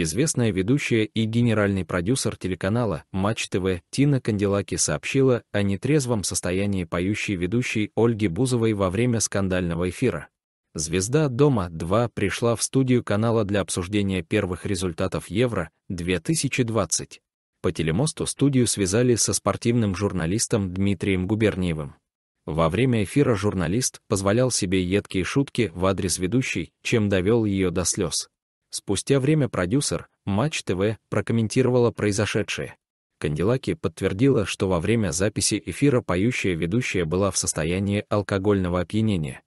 Известная ведущая и генеральный продюсер телеканала «Матч ТВ» Тина Кандилаки сообщила о нетрезвом состоянии поющей ведущей Ольги Бузовой во время скандального эфира. Звезда «Дома-2» пришла в студию канала для обсуждения первых результатов Евро-2020. По телемосту студию связали со спортивным журналистом Дмитрием Губерниевым. Во время эфира журналист позволял себе едкие шутки в адрес ведущей, чем довел ее до слез. Спустя время продюсер Матч ТВ прокомментировала произошедшее. Кандилаки подтвердила, что во время записи эфира поющая ведущая была в состоянии алкогольного опьянения.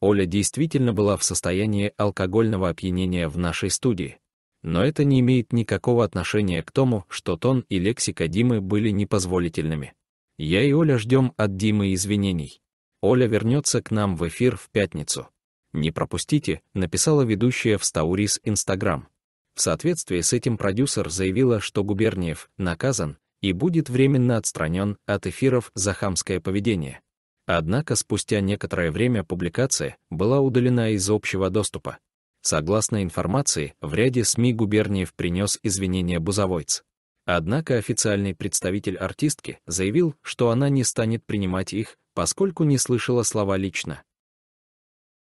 Оля действительно была в состоянии алкогольного опьянения в нашей студии. Но это не имеет никакого отношения к тому, что тон и лексика Димы были непозволительными. Я и Оля ждем от Димы извинений. Оля вернется к нам в эфир в пятницу. «Не пропустите», написала ведущая в Стаурис Инстаграм. В соответствии с этим продюсер заявила, что Губерниев наказан и будет временно отстранен от эфиров за хамское поведение. Однако спустя некоторое время публикация была удалена из общего доступа. Согласно информации, в ряде СМИ Губерниев принес извинения Бузовойц. Однако официальный представитель артистки заявил, что она не станет принимать их, поскольку не слышала слова лично.